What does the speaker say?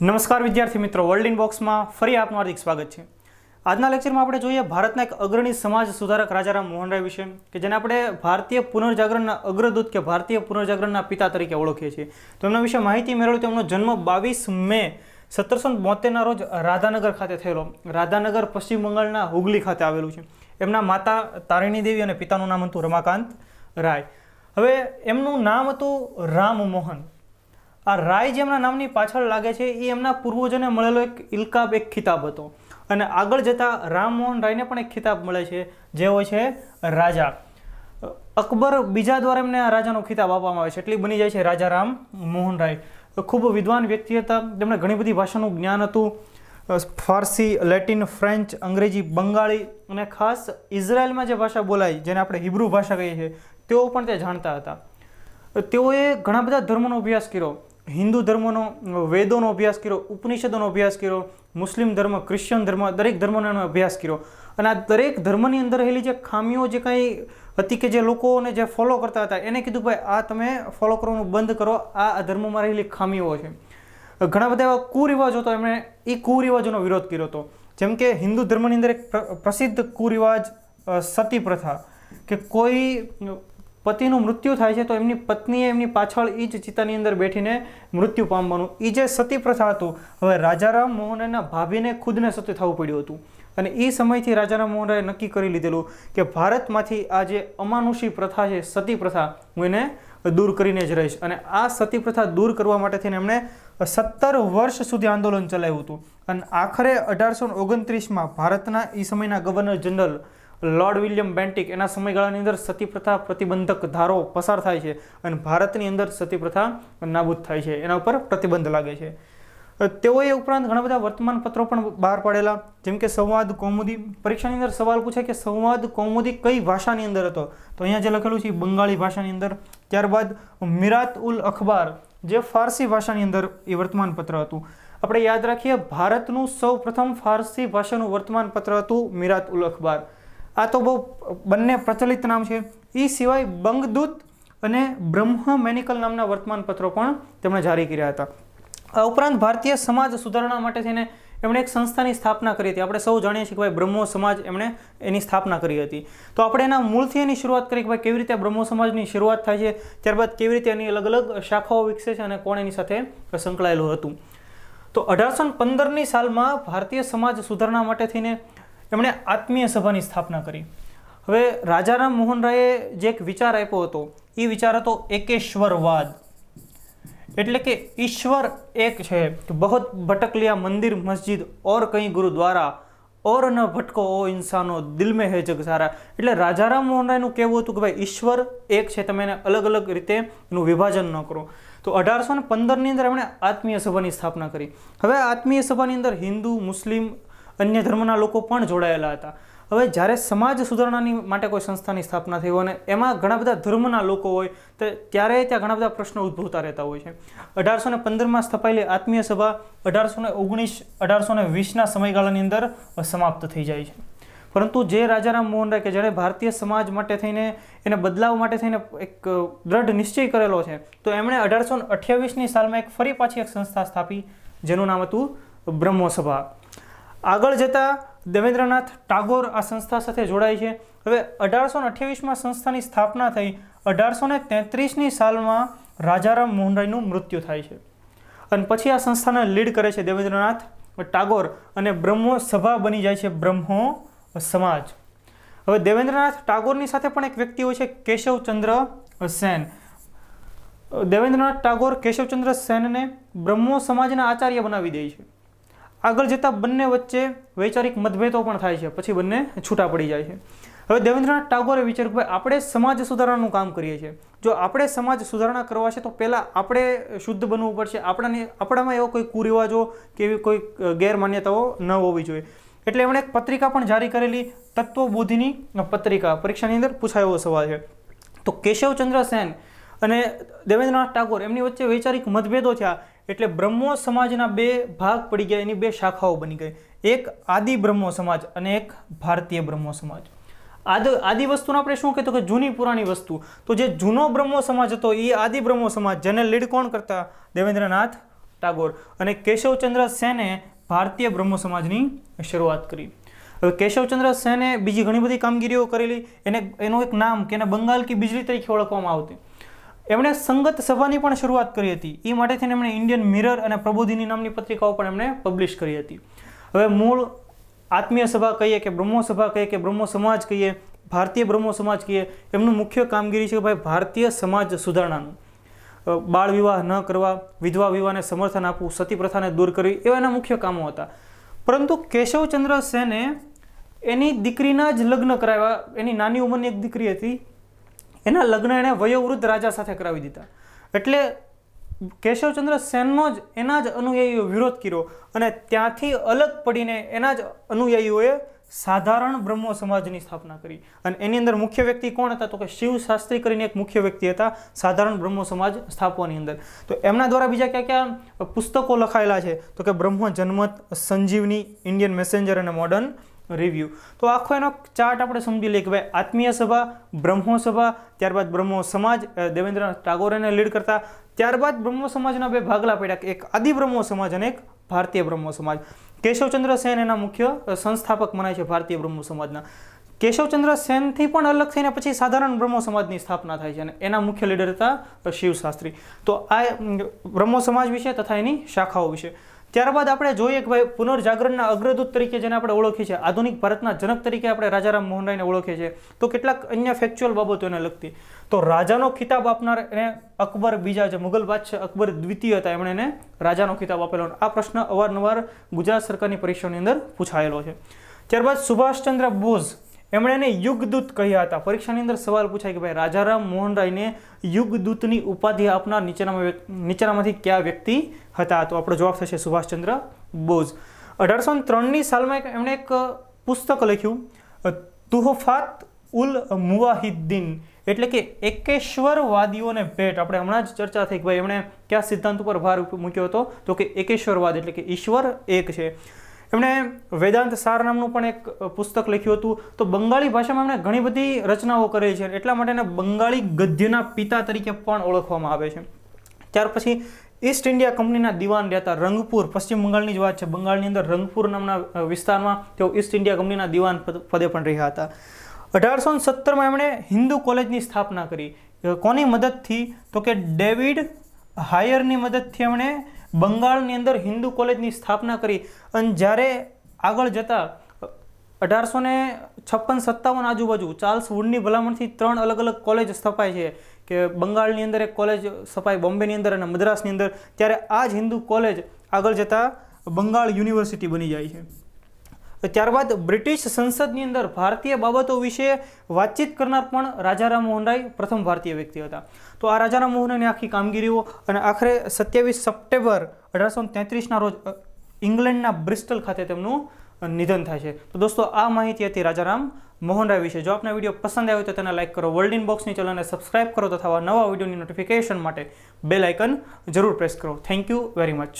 નમસ્કાર વિદ્યાર્થી મિત્રો વર્લ્ડ ઇન બોક્સમાં ફરી આપનું હાર્દિક સ્વાગત છે આજના લેક્ચરમાં આપણે જોઈએ ભારતના એક અગ્રણી સમાજ સુધારક રાજારામ મોહનરાય વિશે કે જેને આપણે ભારતીય પુનર્જાગરણના અગ્રદૂત કે ભારતીય પુનર્જાગરણના પિતા તરીકે ઓળખીએ છીએ તો એમના વિશે માહિતી મેળવ્યું તેમનો જન્મ બાવીસ મે સત્તરસો બોતેરના રોજ રાધાનગર ખાતે થયેલો રાધાનગર પશ્ચિમ બંગાળના હુગલી ખાતે આવેલું છે એમના માતા તારીણી દેવી અને પિતાનું નામ હતું રમાકાંત રાય હવે એમનું નામ હતું રામ મોહન આ રાય જે એમના નામની પાછળ લાગે છે એ એમના પૂર્વજોને મળેલો એક ઇલકાબ એક ખિતાબ હતો અને આગળ જતાં રામમોહન રાયને પણ એક ખિતાબ મળે છે જે હોય છે રાજા અકબર બીજા દ્વારા એમને આ રાજાનો ખિતાબ આપવામાં આવે છે એટલી બની જાય છે રાજા રામ મોહન રાય ખૂબ વિદ્વાન વ્યક્તિ હતા તેમણે ઘણી બધી ભાષાનું જ્ઞાન હતું ફારસી લેટિન ફ્રેન્ચ અંગ્રેજી બંગાળી અને ખાસ ઇઝરાયલમાં જે ભાષા બોલાય જેને આપણે હિબ્રુ ભાષા કહીએ છીએ તેઓ પણ તે જાણતા હતા તેઓએ ઘણા બધા ધર્મનો અભ્યાસ કર્યો હિન્દુ ધર્મનો વેદોનો અભ્યાસ કર્યો ઉપનિષદોનો અભ્યાસ કર્યો મુસ્લિમ ધર્મ ક્રિશ્ચન ધર્મ દરેક ધર્મનો અભ્યાસ કર્યો અને આ દરેક ધર્મની અંદર રહેલી જે ખામીઓ જે કાંઈ હતી કે જે લોકોને જે ફોલો કરતા હતા એને કીધું ભાઈ આ તમે ફોલો કરવાનું બંધ કરો આ ધર્મમાં રહેલી ખામીઓ છે ઘણા બધા એવા કુરિવાજો તો એમણે એ કુરિવાજોનો વિરોધ કર્યો હતો જેમ કે હિન્દુ ધર્મની અંદર એક પ્રસિદ્ધ કુરિવાજ સતી પ્રથા કે કોઈ પતિનું મૃત્યુ થાય છે તો એમની પત્નીએ એમની પાછળ એ જ ચિતાની અંદર બેઠીને મૃત્યુ પામવાનું એ જે સતી પ્રથા હતું હવે રાજારામ મોહનના ભાભીને ખુદને સતી થવું પડ્યું હતું અને એ સમયથી રાજારામ મોહનરાય નક્કી કરી લીધેલું કે ભારતમાંથી આ જે અમાનુષી પ્રથા છે સતી પ્રથા હું એને દૂર કરીને જ રહીશ અને આ સતી પ્રથા દૂર કરવા માટે થઈને એમણે સત્તર વર્ષ સુધી આંદોલન ચલાવ્યું હતું અને આખરે અઢારસો ઓગણત્રીસમાં ભારતના એ સમયના governor general lord William Bentinck એના સમયગાળાની અંદર સતી પ્રથા પ્રતિબંધક ધારો પસાર થાય છે અને ભારતની અંદર સતી પ્રથા નાબૂદ થાય છે એના ઉપર પ્રતિબંધ લાગે છે તેઓએ ઉપરાંત ઘણા બધા વર્તમાન પત્રો પણ બહાર પાડેલા જેમ કે સંવાદ કૌમુદી પરીક્ષાની અંદર સવાલ પૂછે કે સંવાદ કૌમુદી કઈ ભાષાની અંદર હતો તો અહીંયા જે લખેલું છે બંગાળી ભાષાની અંદર ત્યારબાદ મિરાત ઉલ અખબાર જે ફારસી ભાષાની અંદર એ વર્તમાન પત્ર હતું આપણે યાદ રાખીએ ભારતનું સૌ પ્રથમ ફારસી ભાષાનું વર્તમાન પત્ર હતું મિરાત ઉલ અખબાર આ તો બહુ બંને પ્રચલિત નામ છે એ સિવાય બંગદૂત અને બ્રહ્મ મેનિકલ નામના વર્તમાનપત્રો પણ તેમણે જારી કર્યા હતા આ ઉપરાંત ભારતીય સમાજ સુધારણા માટે થઈને એમણે એક સંસ્થાની સ્થાપના કરી હતી આપણે સૌ જાણીએ છીએ કે ભાઈ બ્રહ્મો સમાજ એમણે એની સ્થાપના કરી હતી તો આપણે એના મૂળથી એની શરૂઆત કરી કે ભાઈ કેવી રીતે બ્રહ્મો સમાજની શરૂઆત થાય છે ત્યારબાદ કેવી રીતે એની અલગ અલગ શાખાઓ વિકસે છે અને કોણ એની સાથે સંકળાયેલું હતું તો અઢારસો પંદરની સાલમાં ભારતીય સમાજ સુધારણા માટે થઈને એમણે આત્મીય સભાની સ્થાપના કરી હવે રાજારામ મોહન રાયે જે એક વિચાર આપ્યો હતો એ વિચાર હતો એકેશ્વરવાદ એટલે કે ઈશ્વર એક છે બહોત ભટક લિયા મંદિર મસ્જિદ ઓર કંઈ ગુરુદ્વારા ઓર ન ભટકો ઓ ઇન્સાનો દિલ મેં હે જગ સારા એટલે રાજારામ મોહન રાયનું કહેવું હતું કે ભાઈ ઈશ્વર એક છે તમે એને અલગ અલગ રીતે એનું વિભાજન ન કરો તો અઢારસો ને પંદરની અંદર એમણે આત્મીય સભાની સ્થાપના કરી હવે આત્મીય સભાની અંદર હિન્દુ મુસ્લિમ અન્ય ધર્મના લોકો પણ જોડાયેલા હતા હવે જ્યારે સમાજ સુધારણાની માટે કોઈ સંસ્થાની સ્થાપના થઈ હોય અને એમાં ઘણા બધા ધર્મના લોકો હોય તો ત્યારે ત્યાં ઘણા બધા પ્રશ્નો ઉદ્ભવતા રહેતા હોય છે અઢારસો ને પંદરમાં સ્થપાયેલી આત્મીય સભા અઢારસો ને ઓગણીસ અઢારસો ને વીસના સમયગાળાની અંદર સમાપ્ત થઈ જાય છે પરંતુ જે રાજારામ મોહન રાય કે જ્યારે ભારતીય સમાજ માટે થઈને એને બદલાવ માટે થઈને એક દ્રઢ નિશ્ચય કરેલો છે તો એમણે અઢારસો અઠ્યાવીસની સાલમાં એક ફરી પાછી એક સંસ્થા સ્થાપી જેનું નામ હતું બ્રહ્મસભા આગળ જતા દેવેન્દ્રનાથ ટાગોર આ સંસ્થા સાથે જોડાય છે હવે અઢારસો અઠ્યાવીસમાં સંસ્થાની સ્થાપના થઈ અઢારસો ને તેત્રીસની સાલમાં રાજારામ મોહનરાયનું મૃત્યુ થાય છે અને પછી આ સંસ્થાને લીડ કરે છે દેવેન્દ્રનાથ ટાગોર અને બ્રહ્મો સભા બની જાય છે બ્રહ્મો સમાજ હવે દેવેન્દ્રનાથ ટાગોરની સાથે પણ એક વ્યક્તિ હોય છે કેશવચંદ્ર સેન દેવેન્દ્રનાથ ટાગોર કેશવચંદ્ર સેનને બ્રહ્મો સમાજના આચાર્ય બનાવી દે છે આગળ જતાં બંને વચ્ચે વૈચારિક મતભેદો પણ થાય છે પછી બંને છૂટા પડી જાય છે હવે દેવેન્દ્રનાથ ટાગોરે વિચાર્યું કે ભાઈ આપણે સમાજ સુધારણાનું કામ કરીએ છીએ જો આપણે સમાજ સુધારણા કરવા છે તો પહેલાં આપણે શુદ્ધ બનવું પડશે આપણાને આપણામાં એવો કોઈ કુરિવાજો કે એવી કોઈ ગેરમાન્યતાઓ ન હોવી જોઈએ એટલે એમણે એક પત્રિકા પણ જારી કરેલી તત્વબુદ્ધિની પત્રિકા પરીક્ષાની અંદર પૂછાયો સવાલ છે તો કેશવચંદ્ર સેન અને દેવેન્દ્રનાથ ટાગોર એમની વચ્ચે વૈચારિક મતભેદો થયા એટલે બ્રહ્મો સમાજના બે ભાગ પડી ગયા એની બે શાખાઓ બની ગઈ એક આદિ બ્રહ્મો સમાજ અને એક ભારતીય બ્રહ્મો સમાજ આદ આદિ વસ્તુને આપણે શું કહેતો કે જૂની પુરાણી વસ્તુ તો જે જૂનો બ્રહ્મો સમાજ હતો એ આદિ બ્રહ્મો સમાજ જેને લીડ કોણ કરતા દેવેન્દ્રનાથ ટાગોર અને કેશવચંદ્ર સેને ભારતીય બ્રહ્મો સમાજની શરૂઆત કરી હવે કેશવચંદ્ર સેને બીજી ઘણી બધી કામગીરીઓ કરેલી એને એનું એક નામ કે એને બંગાલ કી બિજલી તરીકે ઓળખવામાં આવતી એમણે સંગત સભાની પણ શરૂઆત કરી હતી એ માટે થઈને એમણે ઇન્ડિયન મિરર અને પ્રબોધિની નામની પત્રિકાઓ પણ એમણે પબ્લિશ કરી હતી હવે મૂળ આત્મીય સભા કહીએ કે બ્રહ્મો સભા કહીએ કે બ્રહ્મો સમાજ કહીએ ભારતીય બ્રહ્મો સમાજ કહીએ એમનું મુખ્ય કામગીરી છે કે ભાઈ ભારતીય સમાજ સુધારણાનું બાળ વિવાહ ન કરવા વિધવા વિવાહને સમર્થન આપવું સતી પ્રથાને દૂર કરવી એવા એના મુખ્ય કામો હતા પરંતુ કેશવચંદ્ર સેને એની દીકરીના જ લગ્ન કરાવ્યા એની નાની ઉંમરની એક દીકરી હતી એના લગ્ન એણે વયોવૃદ્ધ રાજા સાથે કરાવી દીધા એટલે કેશવચંદ્ર સેનનો જ એના જ અનુયાયીઓ વિરોધ કર્યો અને ત્યાંથી અલગ પડીને એના જ અનુયાયીઓએ સાધારણ બ્રહ્મ સમાજની સ્થાપના કરી અને એની અંદર મુખ્ય વ્યક્તિ કોણ હતા તો કે શિવ શાસ્ત્રી કરીને એક મુખ્ય વ્યક્તિ હતા સાધારણ બ્રહ્મ સમાજ સ્થાપવાની અંદર તો એમના દ્વારા બીજા ક્યાં ક્યાં પુસ્તકો લખાયેલા છે તો કે બ્રહ્મ જન્મત સંજીવની ઇન્ડિયન મેસેન્જર અને મોડર્ન રિવ્યુ તો આખો એનો ચાર્ટ આપણે સમજી લઈએ કે ભાઈ આત્મીય સભા બ્રહ્મો સભા ત્યારબાદ બ્રહ્મો સમાજ દેવેન્દ્રનાથ ટાગોરેને લીડ કરતા ત્યારબાદ બ્રહ્મો સમાજના બે ભાગલા પડ્યા એક આદિ બ્રહ્મો સમાજ અને એક ભારતીય બ્રહ્મો સમાજ કેશવચંદ્ર સેન એના મુખ્ય સંસ્થાપક મનાય છે ભારતીય બ્રહ્મો સમાજના કેશવચંદ્ર સેનથી પણ અલગ થઈને પછી સાધારણ બ્રહ્મો સમાજની સ્થાપના થાય છે અને એના મુખ્ય લીડર હતા શિવશાસ્ત્રી તો આ બ્રહ્મો સમાજ વિશે તથા એની શાખાઓ વિશે ત્યારબાદ આપણે જોઈએ કે ભાઈ પુનર્જાગરણના અગ્રદૂત તરીકે જેને આપણે ઓળખીએ છીએ આધુનિક ભારતના જનક તરીકે આપણે રાજારામ મોહનરાયને ઓળખીએ છીએ તો કેટલાક અન્ય ફેક્ચ્યુઅલ બાબતોને લગતી તો રાજાનો ખિતાબ આપનાર એને અકબર બીજા જે મુગલ બાદશાહ અકબર દ્વિતીય હતા એમણે એને રાજાનો ખિતાબ આપેલો આ પ્રશ્ન અવારનવાર ગુજરાત સરકારની પરીક્ષાની અંદર પૂછાયેલો છે ત્યારબાદ સુભાષચંદ્ર બોઝ એમણે એને યુગદૂત કહ્યા હતા પરીક્ષાની અંદર સવાલ પૂછાય કે ભાઈ રાજારામ રાયને યુગદૂતની ઉપાધિ આપનાર નીચેનામાં નીચેનામાંથી કયા વ્યક્તિ હતા તો આપણો જવાબ થશે સુભાષચંદ્ર બોઝ અઢારસો ત્રણની સાલમાં એમણે એક પુસ્તક લખ્યું તુહફાત ઉલ મુવાહિદ્દીન એટલે કે એકેશ્વરવાદીઓને ભેટ આપણે હમણાં જ ચર્ચા થઈ કે ભાઈ એમણે કયા સિદ્ધાંત ઉપર ભાર મૂક્યો હતો તો કે એકેશ્વરવાદ એટલે કે ઈશ્વર એક છે એમણે વેદાંત સાર નામનું પણ એક પુસ્તક લખ્યું હતું તો બંગાળી ભાષામાં એમણે ઘણી બધી રચનાઓ કરેલી છે એટલા માટે એને બંગાળી ગદ્યના પિતા તરીકે પણ ઓળખવામાં આવે છે ત્યાર પછી ઈસ્ટ ઇન્ડિયા કંપનીના દિવાન રહેતા રંગપુર પશ્ચિમ બંગાળની જ વાત છે બંગાળની અંદર રંગપુર નામના વિસ્તારમાં તેઓ ઈસ્ટ ઇન્ડિયા કંપનીના દિવાન પદે પણ રહ્યા હતા અઢારસો સત્તરમાં એમણે હિન્દુ કોલેજની સ્થાપના કરી કોની મદદથી તો કે ડેવિડ હાયરની મદદથી એમણે બંગાળની અંદર હિન્દુ કોલેજની સ્થાપના કરી અને જ્યારે આગળ જતાં અઢારસો ને છપ્પન સત્તાવન આજુબાજુ ચાર્લ્સ વુડની ભલામણથી ત્રણ અલગ અલગ કોલેજ સ્થપાય છે કે બંગાળની અંદર એક કોલેજ સ્થપાય બોમ્બેની અંદર અને મદ્રાસની અંદર ત્યારે આ જ હિન્દુ કોલેજ આગળ જતાં બંગાળ યુનિવર્સિટી બની જાય છે ત્યારબાદ બ્રિટિશ સંસદની અંદર ભારતીય બાબતો વિશે વાતચીત કરનાર પણ રાજારામ રાય પ્રથમ ભારતીય વ્યક્તિ હતા તો આ રાજારામ મોહનરાયની આખી કામગીરીઓ અને આખરે સત્યાવીસ સપ્ટેમ્બર અઢારસો તેત્રીસના રોજ ઇંગ્લેન્ડના બ્રિસ્ટલ ખાતે તેમનું નિધન થાય છે તો દોસ્તો આ માહિતી હતી રાજારામ મોહનરાય વિશે જો આપના વિડીયો પસંદ આવ્યો તો તેને લાઇક કરો વર્લ્ડ ઇન બોક્સની ચેનલને સબસ્ક્રાઇબ કરો તથા નવા વિડીયોની નોટિફિકેશન માટે બેલ આઇકન જરૂર પ્રેસ કરો થેન્ક યુ વેરી મચ